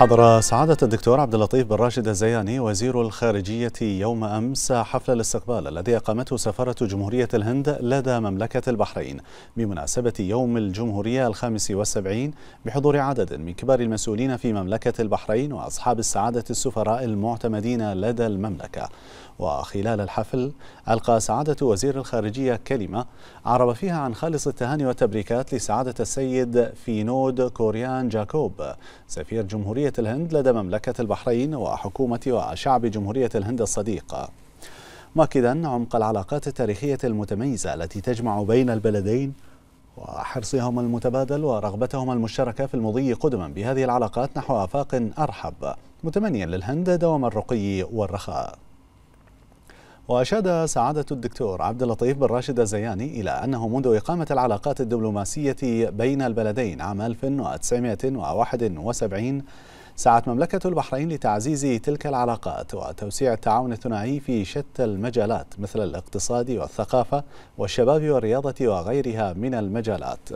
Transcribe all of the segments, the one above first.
حضر سعادة الدكتور عبد اللطيف بن راشد الزياني وزير الخارجية يوم أمس حفل الاستقبال الذي أقامته سفارة جمهورية الهند لدى مملكة البحرين بمناسبة يوم الجمهورية الخامس والسبعين بحضور عدد من كبار المسؤولين في مملكة البحرين وأصحاب السعادة السفراء المعتمدين لدى المملكة وخلال الحفل ألقى سعادة وزير الخارجية كلمة عرب فيها عن خالص التهاني والتبريكات لسعادة السيد فينود كوريان جاكوب سفير جمهورية جمهورية الهند لدى مملكة البحرين وحكومة وشعب جمهورية الهند الصديقة مؤكدا عمق العلاقات التاريخية المتميزة التي تجمع بين البلدين وحرصهم المتبادل ورغبتهم المشتركة في المضي قدما بهذه العلاقات نحو آفاق أرحب متمنيا للهند دوام الرقي والرخاء وأشاد سعادة الدكتور عبد اللطيف بن راشد الزياني إلى أنه منذ إقامة العلاقات الدبلوماسية بين البلدين عام 1971 سعت مملكة البحرين لتعزيز تلك العلاقات وتوسيع التعاون الثنائي في شتى المجالات مثل الاقتصاد والثقافة والشباب والرياضة وغيرها من المجالات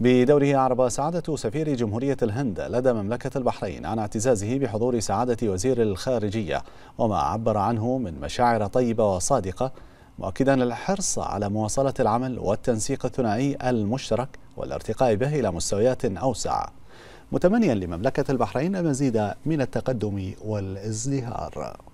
بدوره أعرب سعادة سفير جمهورية الهند لدى مملكة البحرين عن اعتزازه بحضور سعادة وزير الخارجية وما عبر عنه من مشاعر طيبة وصادقة مؤكدا الحرص على مواصلة العمل والتنسيق الثنائي المشترك والارتقاء به إلى مستويات أوسع متمنيا لمملكة البحرين المزيد من التقدم والازدهار